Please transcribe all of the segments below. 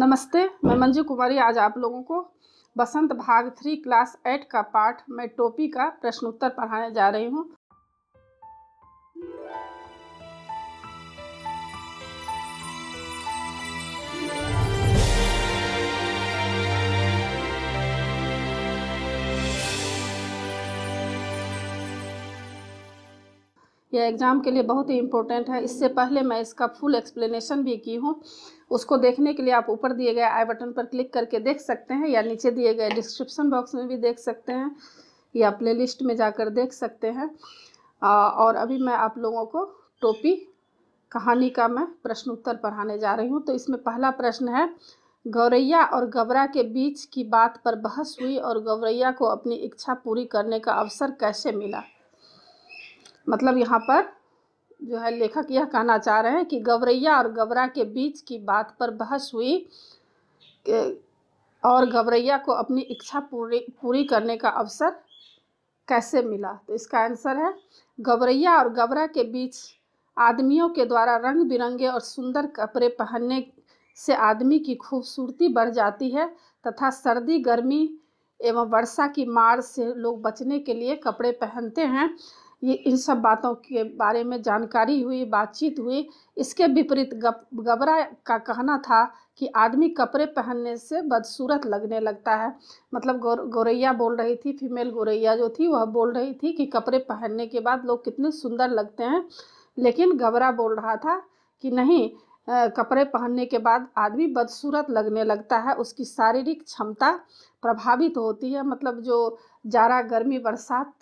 नमस्ते मैं मंजू कुमारी आज आप लोगों को बसंत भाग थ्री क्लास एट का पाठ मैं टोपी का प्रश्नोत्तर पढ़ाने जा रही हूँ यह एग्ज़ाम के लिए बहुत ही इम्पोर्टेंट है इससे पहले मैं इसका फुल एक्सप्लेनेशन भी की हूँ उसको देखने के लिए आप ऊपर दिए गए आई बटन पर क्लिक करके देख सकते हैं या नीचे दिए गए डिस्क्रिप्शन बॉक्स में भी देख सकते हैं या प्लेलिस्ट में जाकर देख सकते हैं और अभी मैं आप लोगों को टोपी कहानी का मैं प्रश्न उत्तर पढ़ाने जा रही हूँ तो इसमें पहला प्रश्न है गौरैया और गबरा के बीच की बात पर बहस हुई और गौरैया को अपनी इच्छा पूरी करने का अवसर कैसे मिला मतलब यहाँ पर जो है लेखक यह कहना चाह रहे हैं कि गवरैया और गवरा के बीच की बात पर बहस हुई और गवरैया को अपनी इच्छा पूरी पूरी करने का अवसर कैसे मिला तो इसका आंसर है गवरैया और गवरा के बीच आदमियों के द्वारा रंग बिरंगे और सुंदर कपड़े पहनने से आदमी की खूबसूरती बढ़ जाती है तथा सर्दी गर्मी एवं वर्षा की मार से लोग बचने के लिए कपड़े पहनते हैं ये इन सब बातों के बारे में जानकारी हुई बातचीत हुई इसके विपरीत गबरा का कहना था कि आदमी कपड़े पहनने से बदसूरत लगने लगता है मतलब गौर गौरैया बोल रही थी फीमेल गौरैया जो थी वह बोल रही थी कि कपड़े पहनने के बाद लोग कितने सुंदर लगते हैं लेकिन गबरा बोल रहा था कि नहीं कपड़े पहनने के बाद आदमी बदसूरत लगने लगता है उसकी शारीरिक क्षमता प्रभावित होती है मतलब जो जारा गर्मी बरसात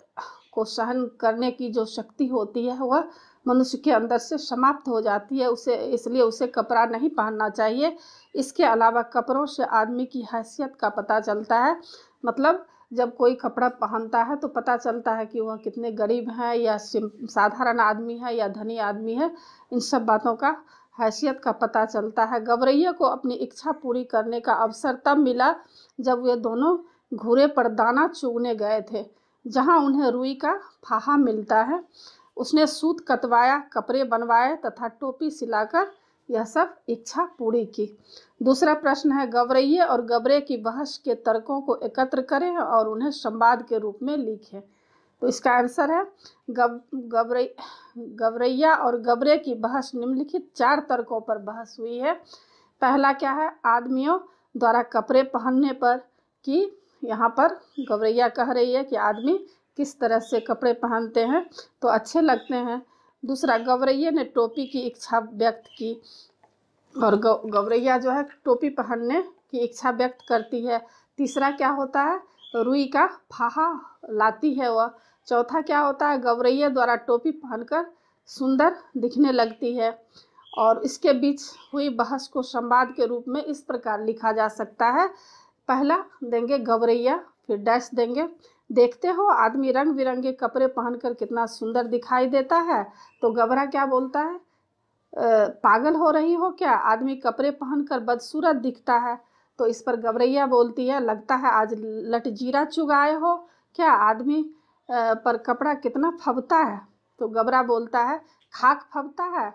को सहन करने की जो शक्ति होती है वह मनुष्य के अंदर से समाप्त हो जाती है उसे इसलिए उसे कपड़ा नहीं पहनना चाहिए इसके अलावा कपड़ों से आदमी की हैसियत का पता चलता है मतलब जब कोई कपड़ा पहनता है तो पता चलता है कि वह कितने गरीब हैं या साधारण आदमी है या धनी आदमी है इन सब बातों का हैसियत का पता चलता है गवरैया को अपनी इच्छा पूरी करने का अवसर तब मिला जब वे दोनों घूरे पर दाना चुगने गए थे जहाँ उन्हें रुई का फाहा मिलता है उसने सूत कतवाया कपड़े बनवाए तथा टोपी सिलाकर यह सब इच्छा पूरी की दूसरा प्रश्न है गवरैये और गबरे की बहस के तर्कों को एकत्र करें और उन्हें संवाद के रूप में लिखें तो इसका आंसर है गब गबरे गवरैया और गबरे की बहस निम्नलिखित चार तर्कों पर बहस हुई है पहला क्या है आदमियों द्वारा कपड़े पहनने पर कि यहाँ पर गौरैया कह रही है कि आदमी किस तरह से कपड़े पहनते हैं तो अच्छे लगते हैं दूसरा गौरैया ने टोपी की इच्छा व्यक्त की और गौरैया जो है टोपी पहनने की इच्छा व्यक्त करती है तीसरा क्या होता है रुई का फाहा लाती है वह चौथा क्या होता है गौरैया द्वारा टोपी पहनकर सुंदर दिखने लगती है और इसके बीच हुई बहस को संवाद के रूप में इस प्रकार लिखा जा सकता है पहला देंगे गवरैया फिर डैश देंगे देखते हो आदमी रंग बिरंगे कपड़े पहनकर कितना सुंदर दिखाई देता है तो गबरा क्या बोलता है पागल हो रही हो क्या आदमी कपड़े पहनकर बदसूरत दिखता है तो इस पर गबरैया बोलती है लगता है आज लटजीरा चुगाए हो क्या आदमी पर कपड़ा कितना फबता है तो गबरा बोलता है खाक फबता है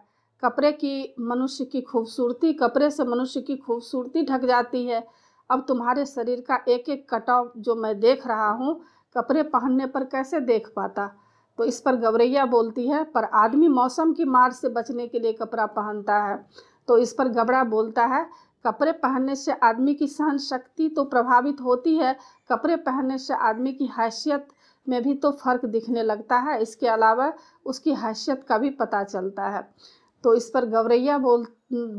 कपड़े की मनुष्य की खूबसूरती कपड़े से मनुष्य की खूबसूरती ढक जाती है अब तुम्हारे शरीर का एक एक कटाव जो मैं देख रहा हूँ कपड़े पहनने पर कैसे देख पाता तो इस पर गवरैया बोलती है पर आदमी मौसम की मार से बचने के लिए कपड़ा पहनता है तो इस पर गबड़ा बोलता है कपड़े पहनने से आदमी की सहन शक्ति तो प्रभावित होती है कपड़े पहनने से आदमी की हैसियत में भी तो फ़र्क दिखने लगता है इसके अलावा उसकी हैसियत का भी पता चलता है तो इस पर गवरैया बोल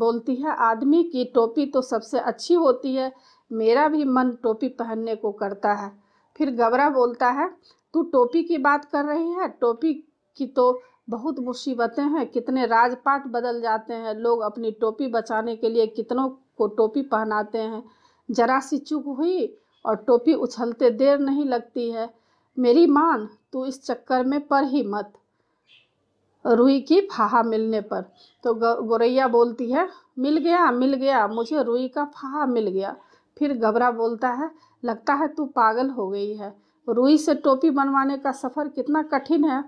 बोलती है आदमी की टोपी तो सबसे अच्छी होती है मेरा भी मन टोपी पहनने को करता है फिर गबरा बोलता है तू टोपी की बात कर रही है टोपी की तो बहुत मुसीबतें हैं कितने राजपाट बदल जाते हैं लोग अपनी टोपी बचाने के लिए कितनों को टोपी पहनाते हैं जरा सी चूक हुई और टोपी उछलते देर नहीं लगती है मेरी मान तू इस चक्कर में पर ही मत रुई की फाहा मिलने पर तो गौरैया बोलती है मिल गया मिल गया मुझे रुई का फाहा मिल गया फिर गबरा बोलता है लगता है तू पागल हो गई है रुई से टोपी बनवाने का सफ़र कितना कठिन है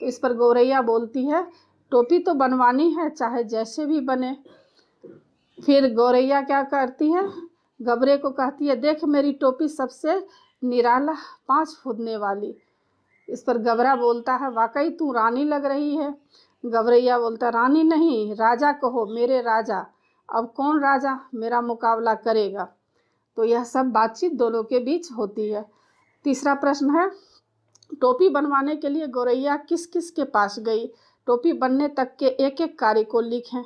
तो इस पर गौरैया बोलती है टोपी तो बनवानी है चाहे जैसे भी बने फिर गौरैया क्या करती है गबरे को कहती है देख मेरी टोपी सबसे निराला पाँच फूदने वाली इस पर गबरा बोलता है वाकई तू रानी लग रही है गबरैया बोलता है रानी नहीं राजा कहो मेरे राजा अब कौन राजा मेरा मुकाबला करेगा तो यह सब बातचीत दोनों के बीच होती है तीसरा प्रश्न है टोपी बनवाने के लिए गौरैया किस किस के पास गई टोपी बनने तक के एक एक कार्य को लिखें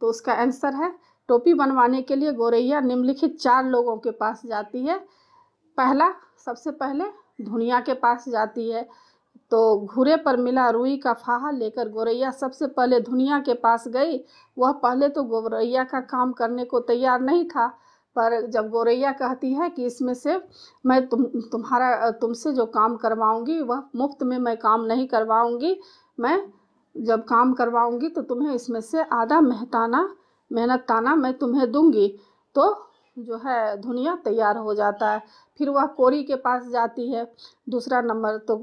तो उसका आंसर है टोपी बनवाने के लिए गौरैया निम्नलिखित चार लोगों के पास जाती है पहला सबसे पहले धुनिया के पास जाती है तो घूरे पर मिला रुई का फाहा लेकर गौरैया सबसे पहले धुनिया के पास गई वह पहले तो गौरैया का काम करने को तैयार नहीं था पर जब गोरैया कहती है कि इसमें से मैं तुम तुम्हारा तुमसे जो काम करवाऊंगी वह मुफ्त में मैं काम नहीं करवाऊंगी मैं जब काम करवाऊंगी तो तुम्हें इसमें से आधा मेहताना मेहनत ताना मैं तुम्हें दूंगी तो जो है धुनिया तैयार हो जाता है फिर वह कोरी के पास जाती है दूसरा नंबर तो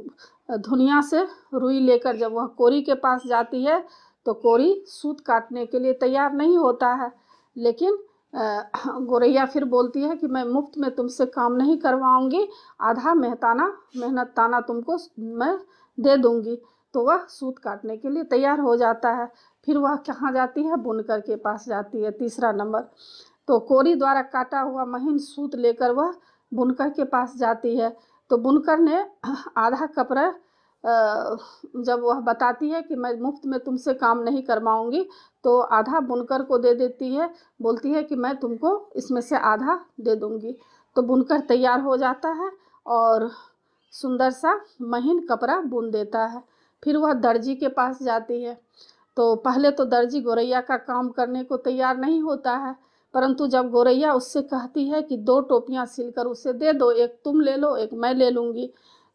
धुनिया से रुई लेकर जब वह कोरी के पास जाती है तो कोरी सूत काटने के लिए तैयार नहीं होता है लेकिन गोरैया फिर बोलती है कि मैं मुफ्त में तुमसे काम नहीं करवाऊंगी आधा मेहताना मेहनत ताना तुमको मैं दे दूंगी तो वह सूत काटने के लिए तैयार हो जाता है फिर वह कहाँ जाती है बुनकर के पास जाती है तीसरा नंबर तो कोरी द्वारा काटा हुआ महीन सूत लेकर वह बुनकर के पास जाती है तो बुनकर ने आधा कपड़ा जब वह बताती है कि मैं मुफ्त में तुमसे काम नहीं करवाऊंगी तो आधा बुनकर को दे देती है बोलती है कि मैं तुमको इसमें से आधा दे दूंगी तो बुनकर तैयार हो जाता है और सुंदर सा महीन कपड़ा बुन देता है फिर वह दर्जी के पास जाती है तो पहले तो दर्जी गोरैया का काम करने को तैयार नहीं होता है परंतु जब गोरैया उससे कहती है कि दो टोपियाँ सिलकर उसे दे दो एक तुम ले लो एक मैं ले लूँगी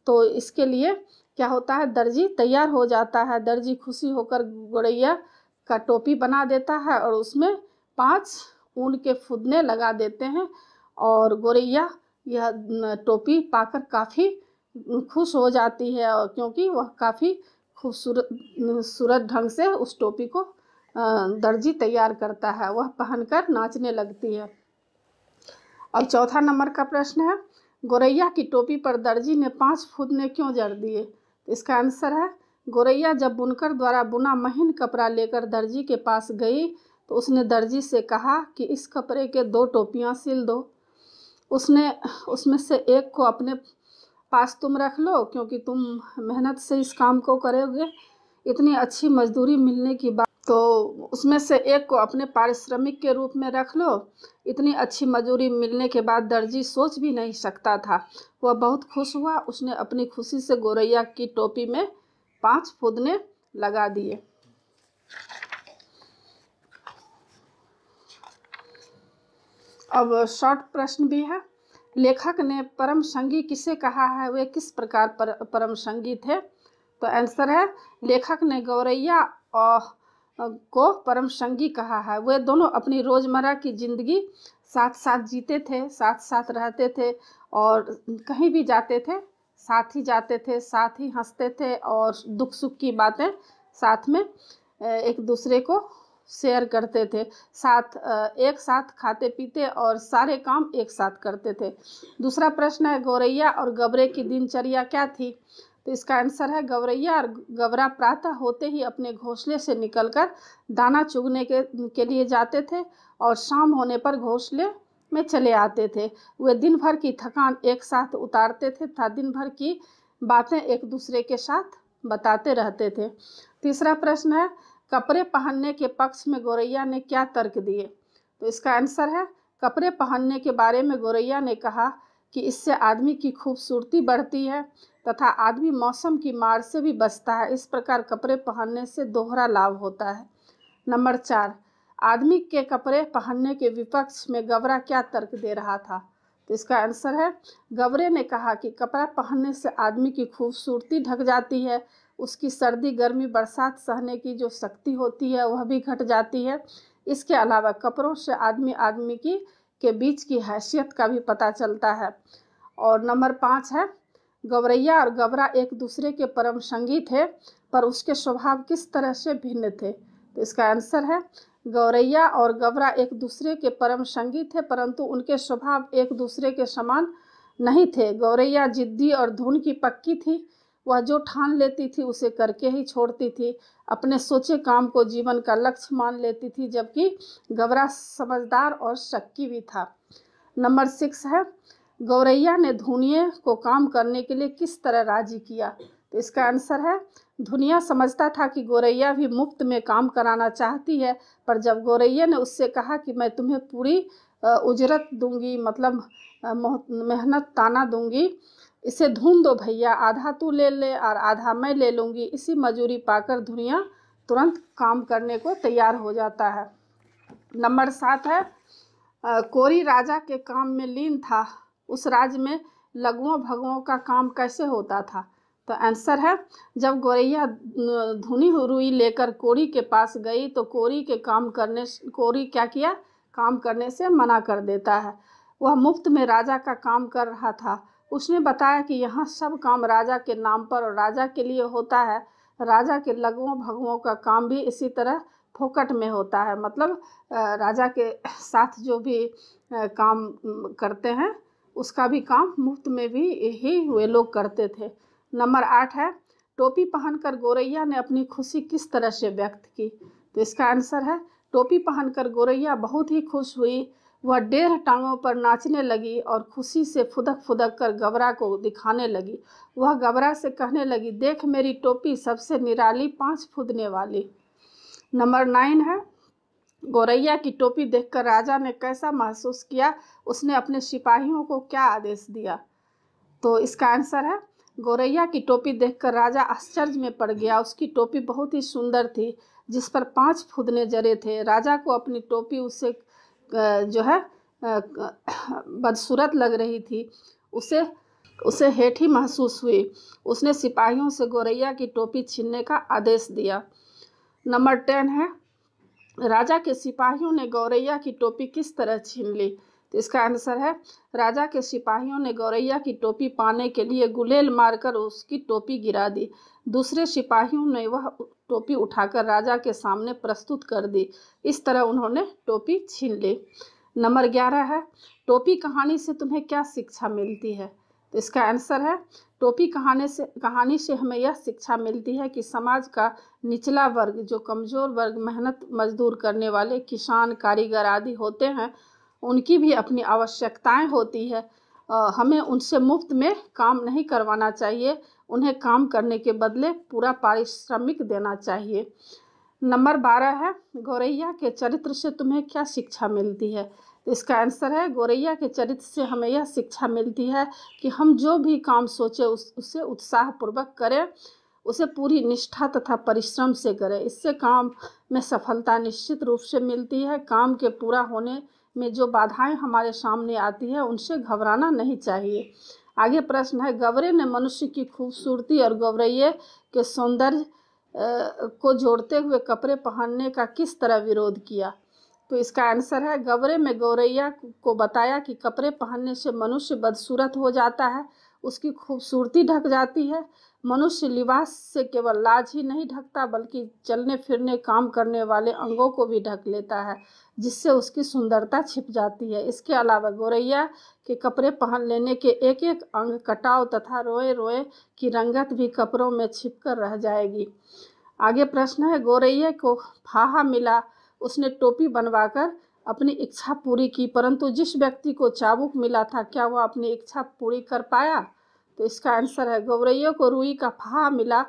तो इसके लिए क्या होता है दर्जी तैयार हो जाता है दर्जी खुशी होकर गोरैया का टोपी बना देता है और उसमें पांच ऊन के फुदने लगा देते हैं और गोरैया यह टोपी पाकर काफ़ी खुश हो जाती है और क्योंकि वह काफ़ी खूबसूरत सूरत ढंग से उस टोपी को दर्जी तैयार करता है वह पहनकर नाचने लगती है अब चौथा नंबर का प्रश्न है गोरैया की टोपी पर दर्जी ने पांच फुदने क्यों जड़ दिए इसका आंसर है गोरैया जब बुनकर द्वारा बुना महीन कपड़ा लेकर दर्जी के पास गई तो उसने दर्जी से कहा कि इस कपड़े के दो टोपियाँ सिल दो उसने उसमें से एक को अपने पास तुम रख लो क्योंकि तुम मेहनत से इस काम को करोगे इतनी अच्छी मजदूरी मिलने की बात तो उसमें से एक को अपने पारिश्रमिक के रूप में रख लो इतनी अच्छी मजदूरी मिलने के बाद दर्जी सोच भी नहीं सकता था वह बहुत खुश हुआ उसने अपनी खुशी से गोरैया की टोपी में पांच फूदने लगा दिए अब शॉर्ट प्रश्न भी है लेखक ने परम संगी किसे कहा है वे किस प्रकार पर, परम संगी थे तो आंसर है लेखक ने गौरैया और को परम संगी कहा है वे दोनों अपनी रोज़मर्रा की ज़िंदगी साथ साथ जीते थे साथ साथ रहते थे और कहीं भी जाते थे साथ ही जाते थे साथ ही हंसते थे और दुख सुख की बातें साथ में एक दूसरे को शेयर करते थे साथ एक साथ खाते पीते और सारे काम एक साथ करते थे दूसरा प्रश्न है गौरैया और गबरे की दिनचर्या क्या थी तो इसका आंसर है गवरैया और गवरा प्रातः होते ही अपने घोंसले से निकलकर दाना चुगने के के लिए जाते थे और शाम होने पर घोंसले में चले आते थे वे दिन भर की थकान एक साथ उतारते थे तथा दिन भर की बातें एक दूसरे के साथ बताते रहते थे तीसरा प्रश्न है कपड़े पहनने के पक्ष में गौरैया ने क्या तर्क दिए तो इसका आंसर है कपड़े पहनने के बारे में गौरैया ने कहा कि इससे आदमी की खूबसूरती बढ़ती है तथा आदमी मौसम की मार से भी बचता है इस प्रकार कपड़े पहनने से दोहरा लाभ होता है नंबर चार आदमी के कपड़े पहनने के विपक्ष में गवरा क्या तर्क दे रहा था तो इसका आंसर है गवरे ने कहा कि कपड़ा पहनने से आदमी की खूबसूरती ढक जाती है उसकी सर्दी गर्मी बरसात सहने की जो शक्ति होती है वह भी घट जाती है इसके अलावा कपड़ों से आदमी आदमी की के बीच की हैसियत का भी पता चलता है और नंबर पाँच है गौरैया और गबरा एक दूसरे के परम संगी थे पर उसके स्वभाव किस तरह से भिन्न थे तो इसका आंसर है गौरैया और गबरा एक दूसरे के परम संगी थे परंतु उनके स्वभाव एक दूसरे के समान नहीं थे गौरैया जिद्दी और धुन की पक्की थी वह जो ठान लेती थी उसे करके ही छोड़ती थी अपने सोचे काम को जीवन का लक्ष्य मान लेती थी जबकि गबरा समझदार और शक्की भी था नंबर सिक्स है गौरैया ने धुनिये को काम करने के लिए किस तरह राजी किया तो इसका आंसर है धुनिया समझता था कि गौरैया भी मुफ्त में काम कराना चाहती है पर जब गौरैया ने उससे कहा कि मैं तुम्हें पूरी उजरत दूंगी मतलब मेहनत ताना दूंगी इसे ढूंढ दो भैया आधा तू ले ले और आधा मैं ले लूँगी इसी मजूरी पाकर धुनिया तुरंत काम करने को तैयार हो जाता है नंबर सात है कोरी राजा के काम में लीन था उस राज्य में लघुओं भगवों का काम कैसे होता था तो आंसर है जब गोरैया धुनी रुई लेकर कोरी के पास गई तो कोरी के काम करने कोरी क्या किया काम करने से मना कर देता है वह मुफ्त में राजा का काम कर रहा था उसने बताया कि यहाँ सब काम राजा के नाम पर और राजा के लिए होता है राजा के लघुओं भगवों का काम भी इसी तरह फोकट में होता है मतलब राजा के साथ जो भी काम करते हैं उसका भी काम मुफ्त में भी यही वे लोग करते थे नंबर आठ है टोपी पहनकर गोरैया ने अपनी खुशी किस तरह से व्यक्त की तो इसका आंसर है टोपी पहनकर गोरैया बहुत ही खुश हुई वह डेढ़ टांगों पर नाचने लगी और खुशी से फुदक फुदक कर गबरा को दिखाने लगी वह गबरा से कहने लगी देख मेरी टोपी सबसे निराली पाँच फुदने वाली नंबर नाइन है गौरैया की टोपी देखकर राजा ने कैसा महसूस किया उसने अपने सिपाहियों को क्या आदेश दिया तो इसका आंसर है गौरैया की टोपी देखकर राजा आश्चर्य में पड़ गया उसकी टोपी बहुत ही सुंदर थी जिस पर पांच फुदने जरे थे राजा को अपनी टोपी उससे जो है बदसूरत लग रही थी उसे उसे हेठी महसूस हुई उसने सिपाहियों से गौरैया की टोपी छीनने का आदेश दिया नंबर टेन है राजा के सिपाहियों ने गौरैया की टोपी किस तरह छीन ली तो इसका आंसर है राजा के सिपाहियों ने गौरैया की टोपी पाने के लिए गुलेल मारकर उसकी टोपी गिरा दी दूसरे सिपाहियों ने वह टोपी उठाकर राजा के सामने प्रस्तुत कर दी इस तरह उन्होंने टोपी छीन ली नंबर ग्यारह है टोपी कहानी से तुम्हें क्या शिक्षा मिलती है तो इसका आंसर है टोपी कहानी से कहानी से हमें यह शिक्षा मिलती है कि समाज का निचला वर्ग जो कमज़ोर वर्ग मेहनत मजदूर करने वाले किसान कारीगर आदि होते हैं उनकी भी अपनी आवश्यकताएं होती है आ, हमें उनसे मुफ्त में काम नहीं करवाना चाहिए उन्हें काम करने के बदले पूरा पारिश्रमिक देना चाहिए नंबर बारह है गौरैया के चरित्र से तुम्हें क्या शिक्षा मिलती है तो इसका आंसर है गौरैया के चरित्र से हमें यह शिक्षा मिलती है कि हम जो भी काम सोचें उस उसे उत्साहपूर्वक करें उसे पूरी निष्ठा तथा परिश्रम से करें इससे काम में सफलता निश्चित रूप से मिलती है काम के पूरा होने में जो बाधाएं हमारे सामने आती है उनसे घबराना नहीं चाहिए आगे प्रश्न है गवरे ने मनुष्य की खूबसूरती और गौरैये के सौंदर्य को जोड़ते हुए कपड़े पहनने का किस तरह विरोध किया तो इसका आंसर है गवरे में गौरैया को बताया कि कपड़े पहनने से मनुष्य बदसूरत हो जाता है उसकी खूबसूरती ढक जाती है मनुष्य लिबास से केवल लाज ही नहीं ढकता बल्कि चलने फिरने काम करने वाले अंगों को भी ढक लेता है जिससे उसकी सुंदरता छिप जाती है इसके अलावा गोरैया के कपड़े पहन लेने के एक एक अंग कटाव तथा रोए रोए की रंगत भी कपड़ों में छिप कर रह जाएगी आगे प्रश्न है गोरैया को फाहा मिला उसने टोपी बनवाकर अपनी इच्छा पूरी की परंतु जिस व्यक्ति को चाबुक मिला था क्या वह अपनी इच्छा पूरी कर पाया तो इसका आंसर है गौरैया को रूई का फहा मिला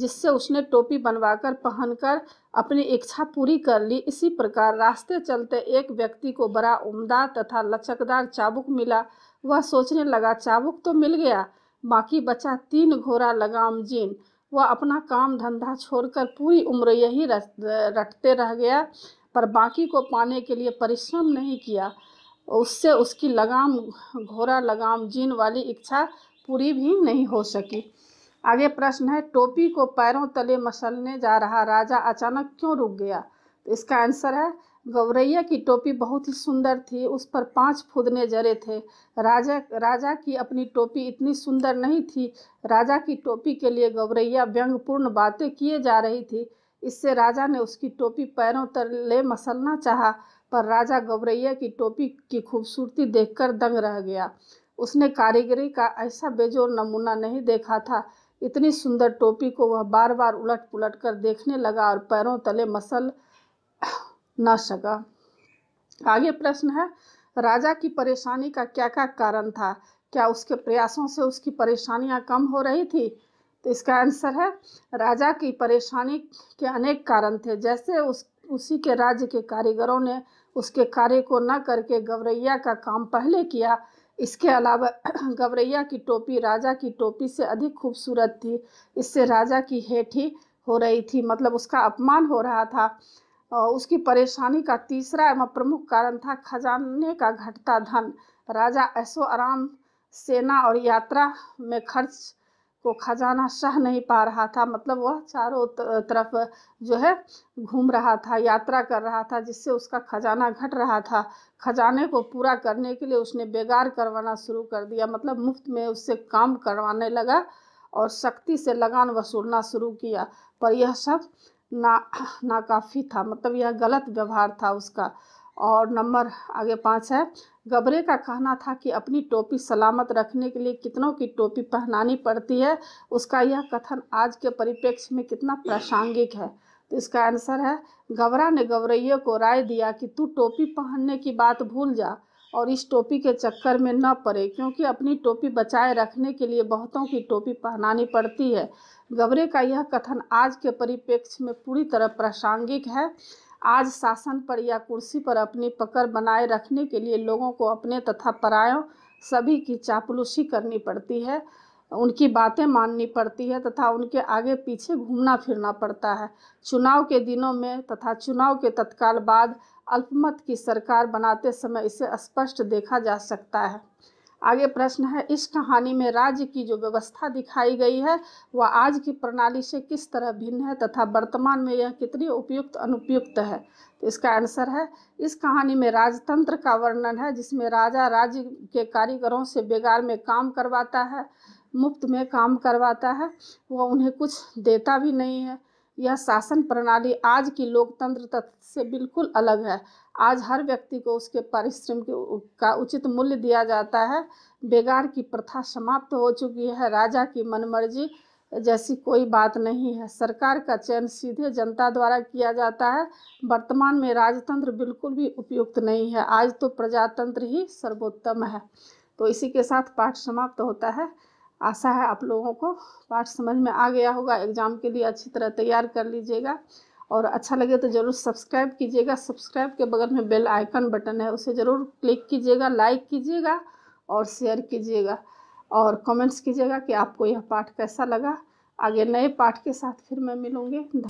जिससे उसने टोपी बनवाकर पहनकर अपनी इच्छा पूरी कर ली इसी प्रकार रास्ते चलते एक व्यक्ति को बड़ा उम्दा तथा लचकदार चाबुक मिला वह सोचने लगा चाबुक तो मिल गया बाकी बचा तीन घोड़ा लगाम जीन वह अपना काम धंधा छोड़कर पूरी उम्र यही रटते रह गया पर बाकी को पाने के लिए परिश्रम नहीं किया उससे उसकी लगाम घोरा लगाम जीन वाली इच्छा पूरी भी नहीं हो सकी आगे प्रश्न है टोपी को पैरों तले मसलने जा रहा राजा अचानक क्यों रुक गया तो इसका आंसर है गौरैया की टोपी बहुत ही सुंदर थी उस पर पांच फुदने जरे थे राजा राजा की अपनी टोपी इतनी सुंदर नहीं थी राजा की टोपी के लिए गौरैया व्यंगपूर्ण बातें किए जा रही थी इससे राजा ने उसकी टोपी पैरों तर ले मसलना चाहा पर राजा गौरैया की टोपी की खूबसूरती देखकर दंग रह गया उसने कारीगरी का ऐसा बेजोर नमूना नहीं देखा था इतनी सुंदर टोपी को वह बार बार उलट पुलट कर देखने लगा और पैरों तले मसल न सका आगे प्रश्न है राजा की परेशानी का क्या क्या कारण था क्या उसके प्रयासों से उसकी परेशानियां कम हो रही थी तो इसका आंसर है राजा की परेशानी के अनेक कारण थे जैसे उस उसी के राज्य के कारीगरों ने उसके कार्य को न करके गवरैया का काम पहले किया इसके अलावा गवरैया की टोपी राजा की टोपी से अधिक खूबसूरत थी इससे राजा की हेठी हो रही थी मतलब उसका अपमान हो रहा था और उसकी परेशानी का तीसरा एवं प्रमुख कारण था खजाने का घटता धन राजा ऐसो आराम सेना और यात्रा में खर्च को खजाना सह नहीं पा रहा था मतलब वह चारों तरफ जो है घूम रहा था यात्रा कर रहा था जिससे उसका खजाना घट रहा था खजाने को पूरा करने के लिए उसने बेगार करवाना शुरू कर दिया मतलब मुफ्त में उससे काम करवाने लगा और सख्ती से लगान वसूलना शुरू किया पर यह सब ना नाकाफ़ी था मतलब यह गलत व्यवहार था उसका और नंबर आगे पाँच है गबरे का कहना था कि अपनी टोपी सलामत रखने के लिए कितनों की टोपी पहनानी पड़ती है उसका यह कथन आज के परिप्रेक्ष्य में कितना प्रासंगिक है तो इसका आंसर है गबरा ने गबरैये को राय दिया कि तू टोपी पहनने की बात भूल जा और इस टोपी के चक्कर में न पड़े क्योंकि अपनी टोपी बचाए रखने के लिए बहुतों की टोपी पहनानी पड़ती है गबरे का यह कथन आज के परिप्रेक्ष्य में पूरी तरह प्रासंगिक है आज शासन पर या कुर्सी पर अपनी पकड़ बनाए रखने के लिए लोगों को अपने तथा परायों सभी की चापलूसी करनी पड़ती है उनकी बातें माननी पड़ती है तथा उनके आगे पीछे घूमना फिरना पड़ता है चुनाव के दिनों में तथा चुनाव के तत्काल बाद अल्पमत की सरकार बनाते समय इसे स्पष्ट देखा जा सकता है आगे प्रश्न है इस कहानी में राज्य की जो व्यवस्था दिखाई गई है वह आज की प्रणाली से किस तरह भिन्न है तथा वर्तमान में यह कितनी उपयुक्त अनुपयुक्त है तो इसका आंसर है इस कहानी में राजतंत्र का वर्णन है जिसमें राजा राज्य के कारीगरों से बेगार में काम करवाता है मुफ्त में काम करवाता है वह उन्हें कुछ देता भी नहीं है यह शासन प्रणाली आज की लोकतंत्र तत्व से बिल्कुल अलग है आज हर व्यक्ति को उसके परिश्रम का उचित मूल्य दिया जाता है बेगार की प्रथा समाप्त हो चुकी है राजा की मनमर्जी जैसी कोई बात नहीं है सरकार का चयन सीधे जनता द्वारा किया जाता है वर्तमान में राजतंत्र बिल्कुल भी उपयुक्त नहीं है आज तो प्रजातंत्र ही सर्वोत्तम है तो इसी के साथ पाठ समाप्त होता है आशा है आप लोगों को पाठ समझ में आ गया होगा एग्ज़ाम के लिए अच्छी तरह तैयार कर लीजिएगा और अच्छा लगे तो ज़रूर सब्सक्राइब कीजिएगा सब्सक्राइब के बगल में बेल आइकन बटन है उसे ज़रूर क्लिक कीजिएगा लाइक कीजिएगा और शेयर कीजिएगा और कमेंट्स कीजिएगा कि आपको यह पाठ कैसा लगा आगे नए पाठ के साथ फिर मैं मिलूँगी